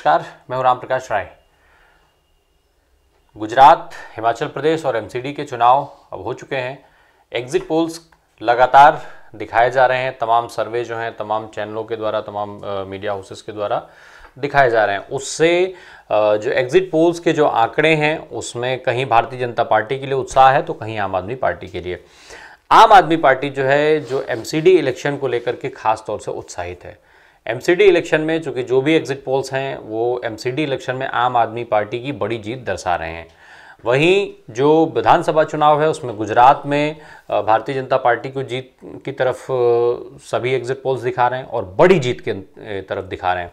नमस्कार मैं हूं राम प्रकाश राय गुजरात हिमाचल प्रदेश और एमसीडी के चुनाव अब हो चुके हैं एग्जिट पोल्स लगातार दिखाए जा रहे हैं तमाम सर्वे जो हैं तमाम चैनलों के द्वारा तमाम मीडिया हाउसेस के द्वारा दिखाए जा रहे हैं उससे जो एग्जिट पोल्स के जो आंकड़े हैं उसमें कहीं भारतीय जनता पार्टी के लिए उत्साह है तो कहीं आम आदमी पार्टी के लिए आम आदमी पार्टी जो है जो एमसीडी इलेक्शन को लेकर के खास तौर से उत्साहित है एमसीडी इलेक्शन में चूंकि जो भी एग्जिट पोल्स हैं वो एमसीडी इलेक्शन में आम आदमी पार्टी की बड़ी जीत दर्शा रहे हैं वहीं जो विधानसभा चुनाव है उसमें गुजरात में भारतीय जनता पार्टी को जीत की तरफ सभी एग्जिट पोल्स दिखा रहे हैं और बड़ी जीत के तरफ दिखा रहे हैं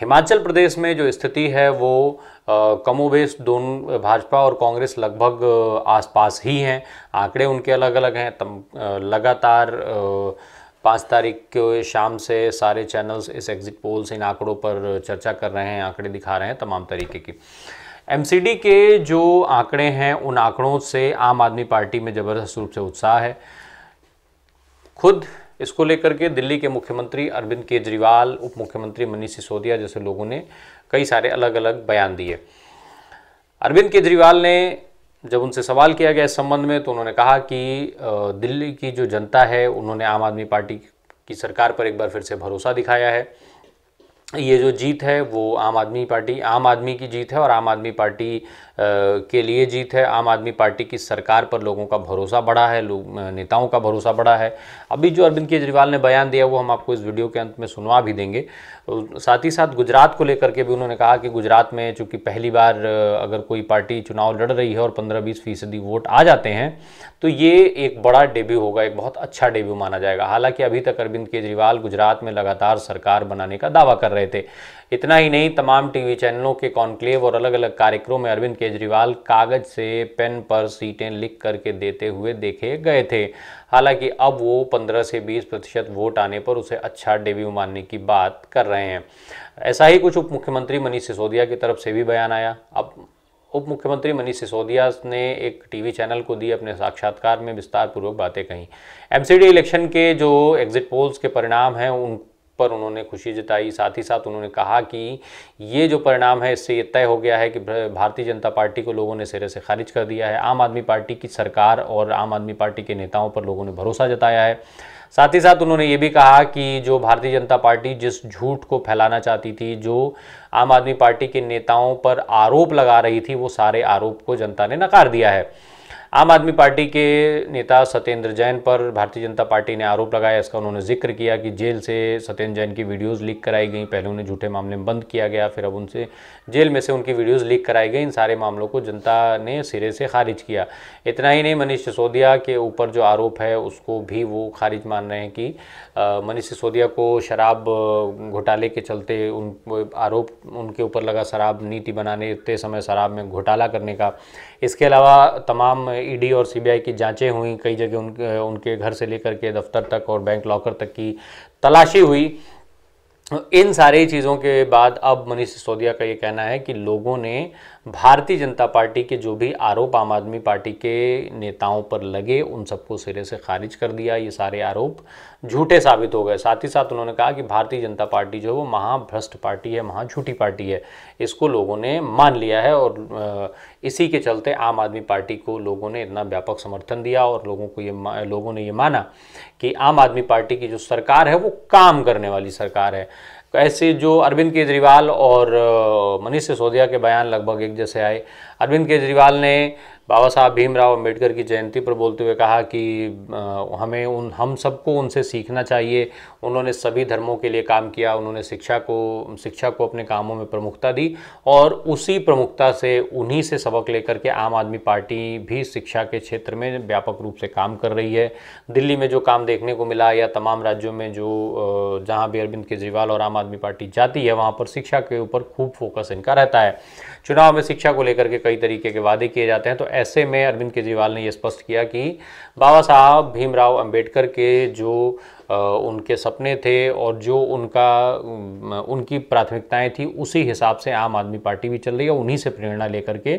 हिमाचल प्रदेश में जो स्थिति है वो कमोबेश दोनों भाजपा और कांग्रेस लगभग आसपास ही हैं आंकड़े उनके अलग अलग हैं तम लगातार आ, पाँच तारीख के शाम से सारे चैनल्स इस एग्जिट पोल्स इन आंकड़ों पर चर्चा कर रहे हैं आंकड़े दिखा रहे हैं तमाम तरीके की एमसीडी के जो आंकड़े हैं उन आंकड़ों से आम आदमी पार्टी में ज़बरदस्त रूप से उत्साह है खुद इसको लेकर के दिल्ली के मुख्यमंत्री अरविंद केजरीवाल उप मुख्यमंत्री मनीष सिसोदिया जैसे लोगों ने कई सारे अलग अलग बयान दिए अरविंद केजरीवाल ने जब उनसे सवाल किया गया इस संबंध में तो उन्होंने कहा कि दिल्ली की जो जनता है उन्होंने आम आदमी पार्टी की सरकार पर एक बार फिर से भरोसा दिखाया है ये जो जीत है वो आम आदमी पार्टी आम आदमी की जीत है और आम आदमी पार्टी के लिए जीत है आम आदमी पार्टी की सरकार पर लोगों का भरोसा बढ़ा है लोग नेताओं का भरोसा बढ़ा है अभी जो अरविंद केजरीवाल ने बयान दिया वो हम आपको इस वीडियो के अंत में सुनवा भी देंगे तो साथ ही साथ गुजरात को लेकर के भी उन्होंने कहा कि गुजरात में चूँकि पहली बार अगर कोई पार्टी चुनाव लड़ रही है और पंद्रह बीस फीसदी वोट आ जाते हैं तो ये एक बड़ा डेब्यू होगा एक बहुत अच्छा डेब्यू माना जाएगा हालांकि अभी तक अरविंद केजरीवाल गुजरात में लगातार सरकार बनाने का दावा कर रहे रहे थे इतना ही नहीं तमाम टीवी चैनलों के कॉन्क्लेव और अलग अलग कार्यक्रम में अरविंद केजरीवाल कागज से पेन पर सीटें लिख करके देते हुए देखे गए थे हालांकि अब वो 15 से 20 प्रतिशत वोट आने पर उसे अच्छा डेब्यू मानने की बात कर रहे हैं ऐसा ही कुछ उप मुख्यमंत्री मनीष सिसोदिया की तरफ से भी बयान आया अब उप मुख्यमंत्री मनीष सिसोदिया ने एक टीवी चैनल को दिए अपने साक्षात्कार में विस्तारपूर्वक बातें कहीं एमसीडी इलेक्शन के जो एग्जिट पोल्स के परिणाम हैं उन पर उन्होंने खुशी जताई साथ ही साथ उन्होंने कहा कि ये जो परिणाम है इससे ये तय हो गया है कि भारतीय जनता पार्टी को लोगों ने सिरे से खारिज कर दिया है आम आदमी पार्टी की सरकार और आम आदमी पार्टी के नेताओं पर लोगों ने भरोसा जताया है साथ ही साथ उन्होंने ये भी कहा कि जो भारतीय जनता पार्टी जिस झूठ को फैलाना चाहती थी जो आम आदमी पार्टी के नेताओं पर आरोप लगा रही थी वो सारे आरोप को जनता ने नकार दिया है आम आदमी पार्टी के नेता सत्येंद्र जैन पर भारतीय जनता पार्टी ने आरोप लगाया इसका उन्होंने जिक्र किया कि जेल से सत्येंद्र जैन की वीडियोस लीक कराई गई पहले उन्हें झूठे मामले में बंद किया गया फिर अब उनसे जेल में से उनकी वीडियोस लीक कराई गई इन सारे मामलों को जनता ने सिरे से खारिज किया इतना ही नहीं मनीष सिसोदिया के ऊपर जो आरोप है उसको भी वो खारिज मान रहे हैं कि मनीष सिसोदिया को शराब घोटाले के चलते उन आरोप उनके ऊपर लगा शराब नीति बनाने इतने समय शराब में घोटाला करने का इसके अलावा तमाम ईडी e और सीबीआई की जांचें हुई कई जगह उन उनके घर से लेकर के दफ्तर तक और बैंक लॉकर तक की तलाशी हुई इन सारी चीज़ों के बाद अब मनीष सिसोदिया का ये कहना है कि लोगों ने भारतीय जनता पार्टी के जो भी आरोप आम आदमी पार्टी के नेताओं पर लगे उन सबको सिरे से खारिज कर दिया ये सारे आरोप झूठे साबित हो गए साथ ही साथ उन्होंने कहा कि भारतीय जनता पार्टी जो है वो महाभ्रष्ट पार्टी है महाझूठी पार्टी है इसको लोगों ने मान लिया है और इसी के चलते आम आदमी पार्टी को लोगों ने इतना व्यापक समर्थन दिया और लोगों को ये लोगों ने ये माना कि आम आदमी पार्टी की जो सरकार है वो काम करने वाली सरकार है ऐसे जो अरविंद केजरीवाल और मनीष सिसोदिया के बयान लगभग एक जैसे आए अरविंद केजरीवाल ने बाबा साहब भीमराव अम्बेडकर की जयंती पर बोलते हुए कहा कि हमें उन हम सबको उनसे सीखना चाहिए उन्होंने सभी धर्मों के लिए काम किया उन्होंने शिक्षा को शिक्षा को अपने कामों में प्रमुखता दी और उसी प्रमुखता से उन्हीं से सबक लेकर के आम आदमी पार्टी भी शिक्षा के क्षेत्र में व्यापक रूप से काम कर रही है दिल्ली में जो काम देखने को मिला या तमाम राज्यों में जो जहाँ भी अरविंद केजरीवाल और आम आदमी पार्टी जाती है वहाँ पर शिक्षा के ऊपर खूब फोकस इनका रहता है चुनाव में शिक्षा को लेकर के कई तरीके के वादे किए जाते हैं तो ऐसे में अरविंद केजरीवाल ने यह स्पष्ट किया कि बाबा साहब भीमराव अंबेडकर के जो उनके सपने थे और जो उनका उनकी प्राथमिकताएं थी उसी हिसाब से आम आदमी पार्टी भी चल रही है उन्हीं से प्रेरणा लेकर के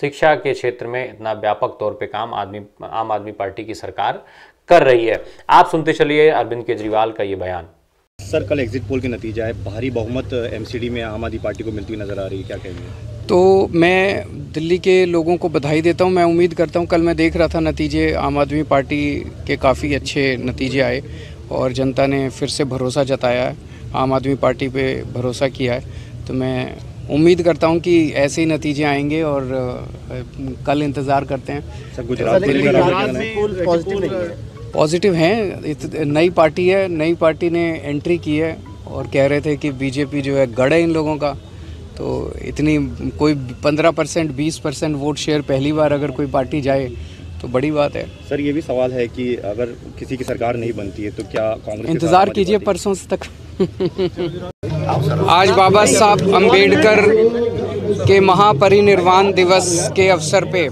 शिक्षा के क्षेत्र में इतना व्यापक तौर पे काम आदमी आम आदमी पार्टी की सरकार कर रही है आप सुनते चलिए अरविंद केजरीवाल का ये बयान सर कल एग्जिट पोल के नतीजा है भारी बहुमत एमसीडी में आम आदमी पार्टी को मिलती नजर आ रही है क्या कहेंगे तो मैं दिल्ली के लोगों को बधाई देता हूं मैं उम्मीद करता हूं कल मैं देख रहा था नतीजे आम आदमी पार्टी के काफ़ी अच्छे नतीजे आए और जनता ने फिर से भरोसा जताया है आम आदमी पार्टी पे भरोसा किया है तो मैं उम्मीद करता हूं कि ऐसे ही नतीजे आएंगे और कल इंतज़ार करते हैं पॉजिटिव हैं नई पार्टी है नई पार्टी ने एंट्री की है और कह रहे थे कि बीजेपी जो है गढ़ है इन लोगों का तो इतनी कोई पंद्रह परसेंट बीस परसेंट वोट शेयर पहली बार अगर कोई पार्टी जाए तो बड़ी बात है सर ये भी सवाल है कि अगर किसी की सरकार नहीं बनती है तो क्या कांग्रेस इंतजार कीजिए परसों तक आज बाबा साहब अम्बेडकर के महापरिनिर्वाण दिवस के अवसर पे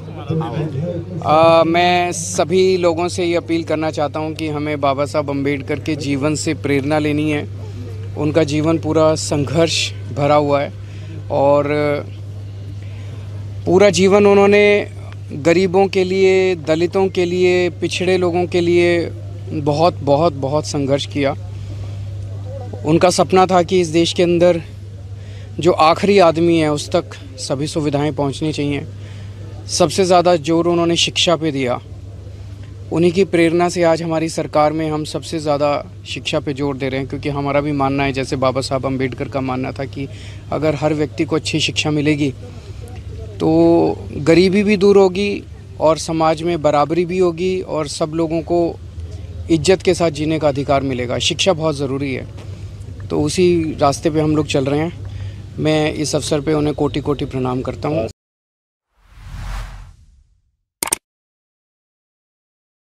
आ, मैं सभी लोगों से ये अपील करना चाहता हूँ कि हमें बाबा साहब अम्बेडकर के जीवन से प्रेरणा लेनी है उनका जीवन पूरा संघर्ष भरा हुआ है और पूरा जीवन उन्होंने गरीबों के लिए दलितों के लिए पिछड़े लोगों के लिए बहुत बहुत बहुत संघर्ष किया उनका सपना था कि इस देश के अंदर जो आखिरी आदमी है उस तक सभी सुविधाएं पहुंचनी चाहिए सबसे ज़्यादा जोर उन्होंने शिक्षा पे दिया उन्हीं की प्रेरणा से आज हमारी सरकार में हम सबसे ज़्यादा शिक्षा पे जोर दे रहे हैं क्योंकि हमारा भी मानना है जैसे बाबा साहब अम्बेडकर का मानना था कि अगर हर व्यक्ति को अच्छी शिक्षा मिलेगी तो गरीबी भी दूर होगी और समाज में बराबरी भी होगी और सब लोगों को इज्जत के साथ जीने का अधिकार मिलेगा शिक्षा बहुत ज़रूरी है तो उसी रास्ते पर हम लोग चल रहे हैं मैं इस अवसर पर उन्हें कोटि कोटि प्रणाम करता हूँ